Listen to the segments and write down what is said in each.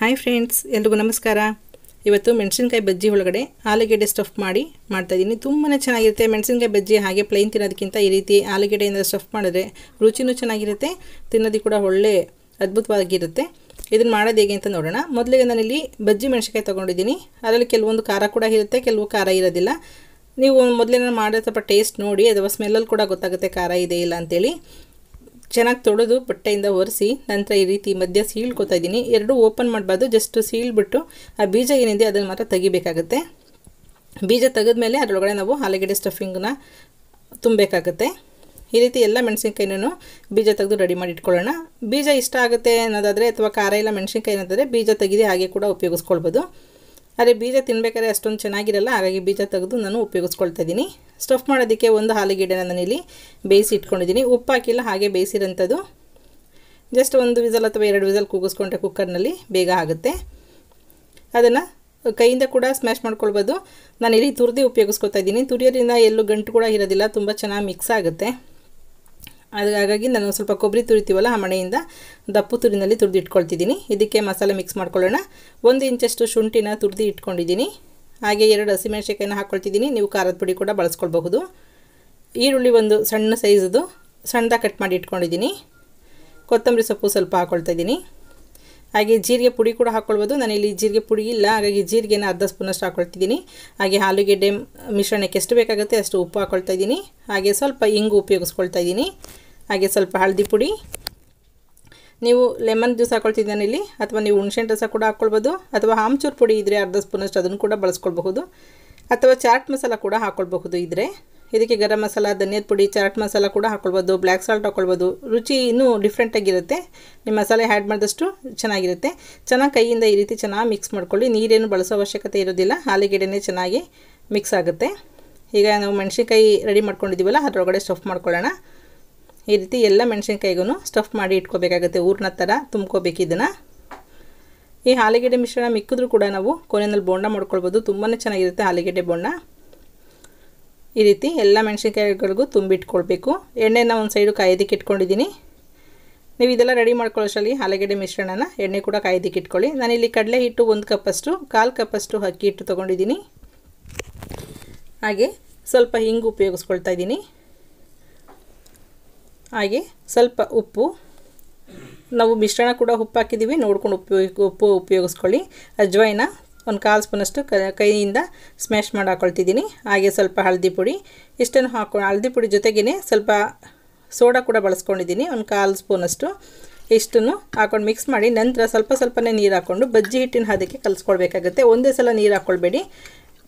hi friends ಎಲ್ರಿಗೂ ನಮಸ್ಕಾರ ಇವತ್ತು ಮೆಣಸಿನ್ಕಾಯಿ ಬಜ್ಜಿ ಒಳಗಡೆ ಆಲೂಗೆಡ್ಡೆ ಸ್ಟಫ್ ಮಾಡಿ ಮಾಡ್ತಾಯಿದ್ದೀನಿ ತುಂಬಾ ಚೆನ್ನಾಗಿರುತ್ತೆ ಮೆಣಸಿನ್ಕಾಯಿ ಬಜ್ಜಿ ಹಾಗೆ ಪ್ಲೈನ್ ತಿನ್ನೋದಕ್ಕಿಂತ ಈ ರೀತಿ ಆಲೂಗೆಡ್ಡೆಯಿಂದ ಸ್ಟಫ್ ಮಾಡಿದ್ರೆ ರುಚಿನೂ ಚೆನ್ನಾಗಿರುತ್ತೆ ತಿನ್ನೋದಕ್ಕೆ ಕೂಡ ಒಳ್ಳೆ ಅದ್ಭುತವಾಗಿರುತ್ತೆ ಇದನ್ನು ಮಾಡೋದು ಹೇಗೆ ಅಂತ ನೋಡೋಣ ಮೊದಲಿಗೆ ನಾನಿಲ್ಲಿ ಬಜ್ಜಿ ಮೆಣಸಿನ್ಕಾಯಿ ತೊಗೊಂಡಿದ್ದೀನಿ ಅದರಲ್ಲಿ ಕೆಲವೊಂದು ಖಾರ ಕೂಡ ಇರುತ್ತೆ ಕೆಲವು ಖಾರ ಇರೋದಿಲ್ಲ ನೀವು ಮೊದಲೇ ನಾನು ಮಾಡೋ ಸ್ವಲ್ಪ ಟೇಸ್ಟ್ ನೋಡಿ ಅಥವಾ ಸ್ಮೆಲ್ಲಲ್ಲಿ ಕೂಡ ಗೊತ್ತಾಗುತ್ತೆ ಖಾರ ಇದೆ ಇಲ್ಲ ಅಂತೇಳಿ ಚೆನ್ನಾಗಿ ತೊಳೆದು ಬಟ್ಟೆಯಿಂದ ಒರೆಸಿ ನಂತರ ಈ ರೀತಿ ಮಧ್ಯ ಸೀಳ್ಕೊತಾ ಇದ್ದೀನಿ ಎರಡೂ ಓಪನ್ ಮಾಡಬಾರ್ದು ಜಸ್ಟ್ ಸೀಳ್ಬಿಟ್ಟು ಆ ಬೀಜ ಏನಿದೆ ಅದನ್ನು ಮಾತ್ರ ತೆಗಿಬೇಕಾಗುತ್ತೆ ಬೀಜ ತೆಗೆದ್ಮೇಲೆ ಅದರೊಳಗಡೆ ನಾವು ಆಲೂಗಡ್ಡೆ ಸ್ಟಫಿಂಗನ್ನ ತುಂಬಬೇಕಾಗುತ್ತೆ ಈ ರೀತಿ ಎಲ್ಲ ಮೆಣಸಿನ್ಕಾಯಿನೂ ಬೀಜ ತೆಗೆದು ರೆಡಿ ಮಾಡಿ ಇಟ್ಕೊಳ್ಳೋಣ ಬೀಜ ಇಷ್ಟ ಆಗುತ್ತೆ ಅನ್ನೋದಾದರೆ ಅಥವಾ ಖಾರ ಇಲ್ಲ ಮೆಣಸಿನ್ಕಾಯಿ ಅನ್ನೋದಾದರೆ ಬೀಜ ತೆಗೆದು ಹಾಗೆ ಕೂಡ ಉಪಯೋಗಿಸ್ಕೊಳ್ಬೋದು ಆದರೆ ಬೀಜ ತಿನ್ಬೇಕಾದ್ರೆ ಅಷ್ಟೊಂದು ಚೆನ್ನಾಗಿರಲ್ಲ ಹಾಗಾಗಿ ಬೀಜ ತೆಗೆದು ನಾನು ಉಪಯೋಗಿಸ್ಕೊಳ್ತಾ ಇದ್ದೀನಿ ಸ್ಟಫ್ ಮಾಡೋದಕ್ಕೆ ಒಂದು ನಾನು ನಾನಿಲ್ಲಿ ಬೇಯಿಸಿ ಇಟ್ಕೊಂಡಿದ್ದೀನಿ ಉಪ್ಪು ಹಾಕಿಲ್ಲ ಹಾಗೆ ಬೇಯಿಸಿರೋಂಥದ್ದು ಜಸ್ಟ್ ಒಂದು ವಿಸಲ್ ಅಥವಾ ಎರಡು ವಿಸಲ್ ಕೂಗಿಸ್ಕೊಂಡ್ರೆ ಕುಕ್ಕರ್ನಲ್ಲಿ ಬೇಗ ಆಗುತ್ತೆ ಅದನ್ನು ಕೈಯಿಂದ ಕೂಡ ಸ್ಮ್ಯಾಶ್ ಮಾಡ್ಕೊಳ್ಬೋದು ನಾನಿಲ್ಲಿ ತುರ್ದಿ ಉಪಯೋಗಿಸ್ಕೊತಾ ಇದ್ದೀನಿ ತುರಿಯೋದ್ರಿಂದ ಎಲ್ಲೂ ಗಂಟು ಕೂಡ ಇರೋದಿಲ್ಲ ತುಂಬ ಚೆನ್ನಾಗಿ ಮಿಕ್ಸ್ ಆಗುತ್ತೆ ಹಾಗಾಗಿ ನಾನು ಸ್ವಲ್ಪ ಕೊಬ್ಬರಿ ತುರಿತೀವಲ್ಲ ಆ ಮಣೆಯಿಂದ ದಪ್ಪು ತುರಿನಲ್ಲಿ ತುರಿದು ಇಟ್ಕೊಳ್ತಿದ್ದೀನಿ ಇದಕ್ಕೆ ಮಸಾಲೆ ಮಿಕ್ಸ್ ಮಾಡ್ಕೊಳ್ಳೋಣ ಒಂದು ಇಂಚಷ್ಟು ಶುಂಠಿನ ತುರಿದು ಇಟ್ಕೊಂಡಿದ್ದೀನಿ ಹಾಗೆ ಎರಡು ಹಸಿಮೆಣಸಿಕಾಯಿನ ಹಾಕ್ಕೊಳ್ತಿದ್ದೀನಿ ನೀವು ಖಾರದ ಪುಡಿ ಕೂಡ ಬಳಸ್ಕೊಳ್ಬಹುದು ಈರುಳ್ಳಿ ಒಂದು ಸಣ್ಣ ಸೈಜದು ಸಣ್ಣದಾಗ ಕಟ್ ಮಾಡಿ ಇಟ್ಕೊಂಡಿದ್ದೀನಿ ಕೊತ್ತಂಬರಿ ಸೊಪ್ಪು ಸ್ವಲ್ಪ ಹಾಕ್ಕೊಳ್ತಾ ಇದ್ದೀನಿ ಹಾಗೆ ಜೀರಿಗೆ ಪುಡಿ ಕೂಡ ಹಾಕ್ಕೊಳ್ಬೋದು ನಾನಿಲ್ಲಿ ಜೀರಿಗೆ ಪುಡಿ ಇಲ್ಲ ಹಾಗಾಗಿ ಜೀರಿಗೆನ ಅರ್ಧ ಸ್ಪೂನಷ್ಟು ಹಾಕ್ಕೊಳ್ತಿದ್ದೀನಿ ಹಾಗೆ ಆಲೂಗೆಡ್ಡೆ ಮಿಶ್ರಣಕ್ಕೆ ಎಷ್ಟು ಬೇಕಾಗುತ್ತೆ ಅಷ್ಟು ಉಪ್ಪು ಹಾಕ್ಕೊಳ್ತಾ ಇದ್ದೀನಿ ಹಾಗೆ ಸ್ವಲ್ಪ ಇಂಗು ಉಪಯೋಗಿಸ್ಕೊಳ್ತಾ ಇದ್ದೀನಿ ಹಾಗೆ ಸ್ವಲ್ಪ ಹಳದಿ ಪುಡಿ ನೀವು ಲೆಮನ್ ಜ್ಯೂಸ್ ಹಾಕೊಳ್ತಿದ್ದಾನೆ ಇಲ್ಲಿ ಅಥವಾ ನೀವು ಹುಣಸೆಹಣ್ಣು ರಸ ಕೂಡ ಹಾಕ್ಕೊಳ್ಬೋದು ಅಥವಾ ಆಮ್ಚೂರು ಪುಡಿ ಇದ್ದರೆ ಅರ್ಧ ಸ್ಪೂನಷ್ಟು ಅದನ್ನು ಕೂಡ ಬಳಸ್ಕೊಳ್ಬಹುದು ಅಥವಾ ಚಾಟ್ ಮಸಾಲ ಕೂಡ ಹಾಕ್ಕೊಳ್ಬಹುದು ಇದ್ದರೆ ಇದಕ್ಕೆ ಗರಂ ಮಸಾಲ ಧನಿಯದ ಪುಡಿ ಚಾಟ್ ಮಸಾಲ ಕೂಡ ಹಾಕ್ಕೊಳ್ಬೋದು ಬ್ಲ್ಯಾಕ್ ಸಾಲ್ಟ್ ಹಾಕ್ಕೊಳ್ಬೋದು ರುಚಿ ಇನ್ನೂ ಡಿಫ್ರೆಂಟಾಗಿರುತ್ತೆ ನಿಮ್ಮ ಮಸಾಲೆ ಆ್ಯಡ್ ಮಾಡಿದಷ್ಟು ಚೆನ್ನಾಗಿರುತ್ತೆ ಚೆನ್ನಾಗಿ ಕೈಯಿಂದ ಈ ರೀತಿ ಚೆನ್ನಾಗಿ ಮಿಕ್ಸ್ ಮಾಡ್ಕೊಳ್ಳಿ ನೀರೇನು ಬಳಸೋ ಅವಶ್ಯಕತೆ ಇರೋದಿಲ್ಲ ಆಲೂಗೆಡ್ಡೆನೇ ಚೆನ್ನಾಗಿ ಮಿಕ್ಸ್ ಆಗುತ್ತೆ ಈಗ ನಾವು ಮೆಣಸಿನ್ಕಾಯಿ ರೆಡಿ ಮಾಡ್ಕೊಂಡಿದ್ದೀವಲ್ಲ ಅದರೊಳಗಡೆ ಸ್ಟಫ್ ಮಾಡ್ಕೊಳ್ಳೋಣ ಈ ರೀತಿ ಎಲ್ಲ ಮೆಣಸಿನ್ಕಾಯಿಗೂ ಸ್ಟಫ್ ಮಾಡಿ ಇಟ್ಕೋಬೇಕಾಗುತ್ತೆ ಊರಿನ ಥರ ತುಂಬ್ಕೋಬೇಕು ಇದನ್ನು ಈ ಆಲೂಗೆಡ್ಡೆ ಮಿಶ್ರಣ ಮಿಕ್ಕಿದ್ರೂ ಕೂಡ ನಾವು ಕೊನೆಯಲ್ಲಿ ಬೋಂಡ ಮಾಡ್ಕೊಳ್ಬೋದು ತುಂಬಾ ಚೆನ್ನಾಗಿರುತ್ತೆ ಆಲೂಗೆಡ್ಡೆ ಬೋಂಡ ಈ ರೀತಿ ಎಲ್ಲ ಮೆಣಸಿನ್ಕಾಯಿಗಳಿಗೂ ತುಂಬಿಟ್ಕೊಳ್ಬೇಕು ಎಣ್ಣೆನ ಒಂದು ಸೈಡು ಕಾಯ್ದಿಕ್ಕೆ ಇಟ್ಕೊಂಡಿದ್ದೀನಿ ನೀವು ಇದೆಲ್ಲ ರೆಡಿ ಮಾಡ್ಕೊಳ್ಳೋಷ್ಟರಲ್ಲಿ ಆಲೂಗೆಡ್ಡೆ ಮಿಶ್ರಣನ ಎಣ್ಣೆ ಕೂಡ ಕಾಯ್ದಕ್ಕೆ ಇಟ್ಕೊಳ್ಳಿ ನಾನು ಇಲ್ಲಿ ಕಡಲೆ ಹಿಟ್ಟು ಒಂದು ಕಪ್ಪಷ್ಟು ಕಾಲು ಕಪ್ಪಷ್ಟು ಅಕ್ಕಿ ಹಿಟ್ಟು ತೊಗೊಂಡಿದ್ದೀನಿ ಹಾಗೆ ಸ್ವಲ್ಪ ಹಿಂಗು ಉಪಯೋಗಿಸ್ಕೊಳ್ತಾ ಇದ್ದೀನಿ ಹಾಗೆ ಸ್ವಲ್ಪ ಉಪ್ಪು ನಾವು ಮಿಶ್ರಣ ಕೂಡ ಉಪ್ಪು ಹಾಕಿದ್ದೀವಿ ನೋಡ್ಕೊಂಡು ಉಪಯೋಗ ಉಪ್ಪು ಉಪಯೋಗಿಸ್ಕೊಳ್ಳಿ ಅಜ್ವಾಯಿನ ಒಂದು ಕಾಲು ಸ್ಪೂನಷ್ಟು ಕೈಯಿಂದ ಸ್ಮ್ಯಾಶ್ ಮಾಡಿ ಹಾಕ್ಕೊಳ್ತಿದ್ದೀನಿ ಹಾಗೆ ಸ್ವಲ್ಪ ಹಳದಿ ಪುಡಿ ಇಷ್ಟನ್ನು ಹಾಕೊ ಹಳದಿ ಪುಡಿ ಜೊತೆಗೇ ಸ್ವಲ್ಪ ಸೋಡಾ ಕೂಡ ಬಳಸ್ಕೊಂಡಿದ್ದೀನಿ ಒಂದು ಕಾಲು ಸ್ಪೂನಷ್ಟು ಇಷ್ಟನ್ನು ಹಾಕೊಂಡು ಮಿಕ್ಸ್ ಮಾಡಿ ನಂತರ ಸ್ವಲ್ಪ ಸ್ವಲ್ಪನೇ ನೀರು ಹಾಕ್ಕೊಂಡು ಬಜ್ಜಿ ಹಿಟ್ಟಿನ ಹಾದಕ್ಕೆ ಕಲಿಸ್ಕೊಳ್ಬೇಕಾಗುತ್ತೆ ಒಂದೇ ಸಲ ನೀರು ಹಾಕ್ಕೊಳ್ಬೇಡಿ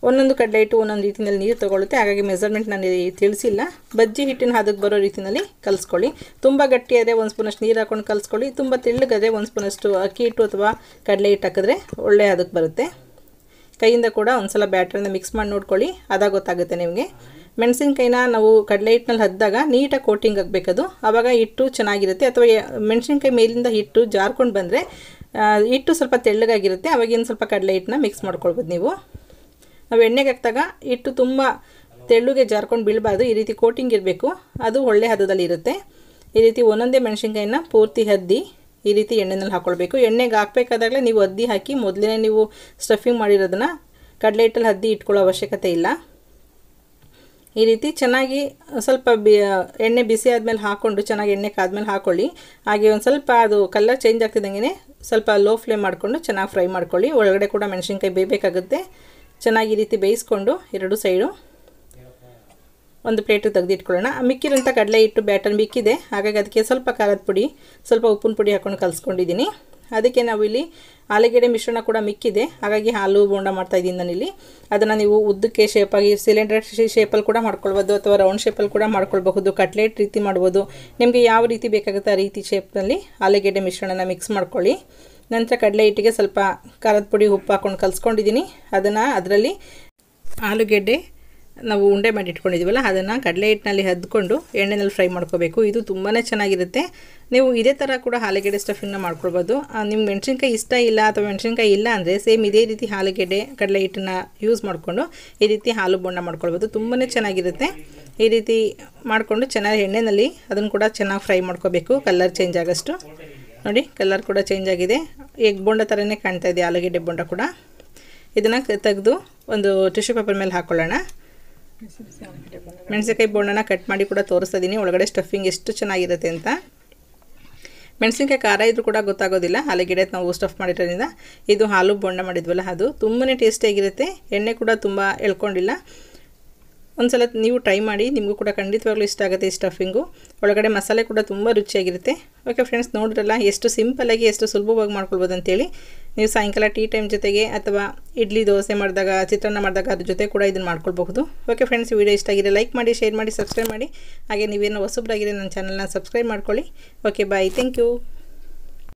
ಒಂದೊಂದು ಕಡಲೆ ಹಿಟ್ಟು ಒಂದೊಂದು ರೀತಿಯಲ್ಲಿ ನೀರು ತಗೊಳ್ಳುತ್ತೆ ಹಾಗಾಗಿ ಮೆಸರ್ಮೆಂಟ್ ನಾನು ತಿಳಿಸಿಲ್ಲ ಬಜ್ಜಿ ಹಿಟ್ಟಿನ ಹದಕ್ಕೆ ಬರೋ ರೀತಿಯಲ್ಲಿ ಕಲಿಸ್ಕೊಳ್ಳಿ ತುಂಬ ಗಟ್ಟಿಯಾದರೆ ಒಂದು ಸ್ಪೂನಷ್ಟು ನೀರು ಹಾಕೊಂಡು ಕಲಿಸ್ಕೊಳ್ಳಿ ತುಂಬ ತೆಳ್ಳಗಾದರೆ ಒಂದು ಸ್ಪೂನಷ್ಟು ಅಕ್ಕಿ ಹಿಟ್ಟು ಅಥವಾ ಕಡಲೆ ಹಿಟ್ಟು ಹಾಕಿದ್ರೆ ಒಳ್ಳೆಯ ಹದಕ್ಕೆ ಬರುತ್ತೆ ಕೈಯಿಂದ ಕೂಡ ಒಂದು ಸಲ ಬ್ಯಾಟ್ರಿಂದ ಮಿಕ್ಸ್ ಮಾಡಿ ನೋಡ್ಕೊಳ್ಳಿ ಅದಾಗ ಗೊತ್ತಾಗುತ್ತೆ ನಿಮಗೆ ಮೆಣಸಿನ್ಕಾಯಿನ ನಾವು ಕಡಲೆ ಹಿಟ್ಟಿನಲ್ಲಿ ಹದ್ದಾಗ ನೀಟಾಗಿ ಕೋಟಿಂಗ್ ಆಗಬೇಕದು ಆವಾಗ ಹಿಟ್ಟು ಚೆನ್ನಾಗಿರುತ್ತೆ ಅಥವಾ ಮೆಣಸಿನ್ಕಾಯಿ ಮೇಲಿಂದ ಹಿಟ್ಟು ಜಾರ್ಕೊಂಡು ಬಂದರೆ ಹಿಟ್ಟು ಸ್ವಲ್ಪ ತೆಳ್ಳಗಾಗಿರುತ್ತೆ ಅವಾಗಿನ ಸ್ವಲ್ಪ ಕಡಲೆ ಹಿಟ್ಟನ್ನ ಮಿಕ್ಸ್ ಮಾಡ್ಕೊಳ್ಬೋದು ನೀವು ನಾವು ಎಣ್ಣೆಗೆ ಹಾಕಿದಾಗ ಹಿಟ್ಟು ತುಂಬ ತೆಳ್ಳುಗೆ ಜಾರ್ಕೊಂಡು ಬೀಳಬಾರ್ದು ಈ ರೀತಿ ಕೋಟಿಂಗ್ ಇರಬೇಕು ಅದು ಒಳ್ಳೆ ಹದದಲ್ಲಿ ಇರುತ್ತೆ ಈ ರೀತಿ ಒಂದೊಂದೇ ಮೆಣಸಿನ್ಕಾಯಿನ ಪೂರ್ತಿ ಹದ್ದಿ ಈ ರೀತಿ ಎಣ್ಣೆನಲ್ಲಿ ಹಾಕ್ಕೊಳ್ಬೇಕು ಎಣ್ಣೆಗೆ ಹಾಕಬೇಕಾದಾಗಲೇ ನೀವು ಅದ್ದಿ ಹಾಕಿ ಮೊದಲೇ ನೀವು ಸ್ಟಫಿಂಗ್ ಮಾಡಿರೋದನ್ನು ಕಡಲೆ ಹಿಟ್ಟಲ್ಲಿ ಹದ್ದಿ ಇಟ್ಕೊಳ್ಳೋ ಅವಶ್ಯಕತೆ ಇಲ್ಲ ಈ ರೀತಿ ಚೆನ್ನಾಗಿ ಸ್ವಲ್ಪ ಬಿ ಎಣ್ಣೆ ಬಿಸಿ ಆದಮೇಲೆ ಹಾಕ್ಕೊಂಡು ಚೆನ್ನಾಗಿ ಎಣ್ಣೆ ಕಾದ್ಮೇಲೆ ಹಾಕ್ಕೊಳ್ಳಿ ಹಾಗೆ ಒಂದು ಸ್ವಲ್ಪ ಅದು ಕಲರ್ ಚೇಂಜ್ ಆಗ್ತಿದ್ದಂಗೆ ಸ್ವಲ್ಪ ಲೋ ಫ್ಲೇಮ್ ಮಾಡಿಕೊಂಡು ಚೆನ್ನಾಗಿ ಫ್ರೈ ಮಾಡ್ಕೊಳ್ಳಿ ಒಳಗಡೆ ಕೂಡ ಮೆಣಸಿನ್ಕಾಯಿ ಬೇಯಬೇಕಾಗುತ್ತೆ ಚೆನ್ನಾಗಿ ಈ ರೀತಿ ಬೇಯಿಸ್ಕೊಂಡು ಎರಡು ಸೈಡು ಒಂದು ಪ್ಲೇಟು ತೆಗೆದಿಟ್ಕೊಳ್ಳೋಣ ಮಿಕ್ಕಿರೋಂಥ ಕಡಲೆ ಹಿಟ್ಟು ಬ್ಯಾಟರ್ ಮಿಕ್ಕಿದೆ ಹಾಗಾಗಿ ಅದಕ್ಕೆ ಸ್ವಲ್ಪ ಖಾರದ ಪುಡಿ ಸ್ವಲ್ಪ ಉಪ್ಪಿನ ಪುಡಿ ಹಾಕ್ಕೊಂಡು ಕಲಿಸ್ಕೊಂಡಿದ್ದೀನಿ ಅದಕ್ಕೆ ನಾವು ಇಲ್ಲಿ ಆಲೂಗೆಡ್ಡೆ ಮಿಶ್ರಣ ಕೂಡ ಮಿಕ್ಕಿದೆ ಹಾಗಾಗಿ ಹಾಲು ಬೋಂಡ ಮಾಡ್ತಾಯಿದ್ದೀನಿ ನಾನಿಲ್ಲಿ ಅದನ್ನು ನೀವು ಉದ್ದಕ್ಕೆ ಶೇಪಾಗಿ ಸಿಲಿಂಡರ್ ಶೇಪಲ್ಲಿ ಕೂಡ ಮಾಡ್ಕೊಳ್ಬೋದು ಅಥವಾ ರೌಂಡ್ ಶೇಪಲ್ಲಿ ಕೂಡ ಮಾಡ್ಕೊಳ್ಬಹುದು ಕಟ್ಲೆಟ್ ರೀತಿ ಮಾಡ್ಬೋದು ನಿಮಗೆ ಯಾವ ರೀತಿ ಬೇಕಾಗುತ್ತೆ ಆ ರೀತಿ ಶೇಪ್ನಲ್ಲಿ ಆಲೂಗೆಡ್ಡೆ ಮಿಶ್ರಣನ ಮಿಕ್ಸ್ ಮಾಡ್ಕೊಳ್ಳಿ ನಂತರ ಕಡಲೆ ಹಿಟ್ಟಿಗೆ ಸ್ವಲ್ಪ ಖಾರದ ಪುಡಿ ಉಪ್ಪು ಹಾಕ್ಕೊಂಡು ಕಲಿಸ್ಕೊಂಡಿದ್ದೀನಿ ಅದನ್ನು ಅದರಲ್ಲಿ ಆಲೂಗೆಡ್ಡೆ ನಾವು ಉಂಡೆ ಮಾಡಿ ಇಟ್ಕೊಂಡಿದ್ದೀವಲ್ಲ ಅದನ್ನು ಕಡಲೆ ಹಿಟ್ಟಿನಲ್ಲಿ ಹದ್ಕೊಂಡು ಎಣ್ಣೆನಲ್ಲಿ ಫ್ರೈ ಮಾಡ್ಕೋಬೇಕು ಇದು ತುಂಬಾ ಚೆನ್ನಾಗಿರುತ್ತೆ ನೀವು ಇದೇ ಥರ ಕೂಡ ಆಲೂಗೆಡ್ಡೆ ಸ್ಟಫಿಂಗ್ನ ಮಾಡ್ಕೊಳ್ಬೋದು ನಿಮ್ಮ ಮೆಣಸಿನ್ಕಾಯಿ ಇಷ್ಟ ಇಲ್ಲ ಅಥವಾ ಮೆಣಸಿನ್ಕಾಯಿ ಇಲ್ಲ ಅಂದರೆ ಸೇಮ್ ಇದೇ ರೀತಿ ಆಲೂಗೆಡ್ಡೆ ಕಡಲೆ ಹಿಟ್ಟನ್ನು ಯೂಸ್ ಮಾಡಿಕೊಂಡು ಈ ರೀತಿ ಹಾಲು ಬಣ್ಣ ಮಾಡ್ಕೊಳ್ಬೋದು ತುಂಬಾ ಚೆನ್ನಾಗಿರುತ್ತೆ ಈ ರೀತಿ ಮಾಡಿಕೊಂಡು ಚೆನ್ನಾಗಿ ಎಣ್ಣೆಯಲ್ಲಿ ಅದನ್ನು ಕೂಡ ಚೆನ್ನಾಗಿ ಫ್ರೈ ಮಾಡ್ಕೋಬೇಕು ಕಲರ್ ಚೇಂಜ್ ಆಗೋಷ್ಟು ನೋಡಿ ಕಲರ್ ಕೂಡ ಚೇಂಜ್ ಆಗಿದೆ ಎಗ್ ಬೋಂಡ ಥರನೇ ಕಾಣ್ತಾ ಇದೆ ಆಲೂಗೆಡ್ಡೆ ಬೋಂಡ ಕೂಡ ಇದನ್ನು ತೆಗೆದು ಒಂದು ಟಿಶ್ಯೂ ಪೇಪರ್ ಮೇಲೆ ಹಾಕ್ಕೊಳ್ಳೋಣ ಮೆಣಸಿನಕಾಯಿ ಬೋಂಡನ ಕಟ್ ಮಾಡಿ ಕೂಡ ತೋರಿಸ್ತಾ ಇದ್ದೀನಿ ಒಳಗಡೆ ಸ್ಟಫಿಂಗ್ ಎಷ್ಟು ಚೆನ್ನಾಗಿರುತ್ತೆ ಅಂತ ಮೆಣಸಿನಕಾಯಿ ಖಾರ ಇದ್ರೂ ಕೂಡ ಗೊತ್ತಾಗೋದಿಲ್ಲ ಆಲೂಗೆಡ್ಡೆ ನಾವು ಸ್ಟಫ್ ಮಾಡಿರೋದ್ರಿಂದ ಇದು ಹಾಲು ಬೋಂಡ ಮಾಡಿದ್ವಲ್ಲ ಅದು ತುಂಬನೇ ಟೇಸ್ಟಿಯಾಗಿರುತ್ತೆ ಎಣ್ಣೆ ಕೂಡ ತುಂಬ ಎಳ್ಕೊಂಡಿಲ್ಲ ಒಂದು ಸಲ ನೀವು ಟ್ರೈ ಮಾಡಿ ನಿಮಗೂ ಕೂಡ ಖಂಡಿತವಾಗ್ಲೂ ಇಷ್ಟ ಆಗುತ್ತೆ ಈ ಸ್ಟಫಿಂಗು ಒಳಗಡೆ ಮಸಾಲೆ ಕೂಡ ತುಂಬ ರುಚಿಯಾಗಿರುತ್ತೆ ಓಕೆ ಫ್ರೆಂಡ್ಸ್ ನೋಡಿರಲ್ಲ ಎಷ್ಟು ಸಿಂಪಲಾಗಿ ಎಷ್ಟು ಸುಲಭವಾಗಿ ಮಾಡ್ಕೊಳ್ಬೋದು ಅಂತೇಳಿ ನೀವು ಸಾಯಂಕಾಲ ಟೀ ಟೈಮ್ ಜೊತೆಗೆ ಅಥವಾ ಇಡ್ಲಿ ದೋಸೆ ಮಾಡಿದಾಗ ಚಿತ್ರಾನ್ನ ಮಾಡಿದಾಗ ಅದ್ರ ಜೊತೆ ಕೂಡ ಇದನ್ನು ಮಾಡ್ಕೊಳ್ಬಹುದು ಓಕೆ ಫ್ರೆಂಡ್ಸ್ ವಿಡಿಯೋ ಇಷ್ಟ ಆಗಿದೆ ಲೈಕ್ ಮಾಡಿ ಶೇರ್ ಮಾಡಿ ಸಬ್ಸ್ಕ್ರೈಬ್ ಮಾಡಿ ಹಾಗೆ ನೀವೇನೋ ಹೊಸಬ್ರಾಗಿದೆ ನನ್ನ ಚಾನಲ್ನ ಸಬ್ಸ್ಕ್ರೈಬ್ ಮಾಡ್ಕೊಳ್ಳಿ ಓಕೆ ಬಾಯ್ ಥ್ಯಾಂಕ್ ಯು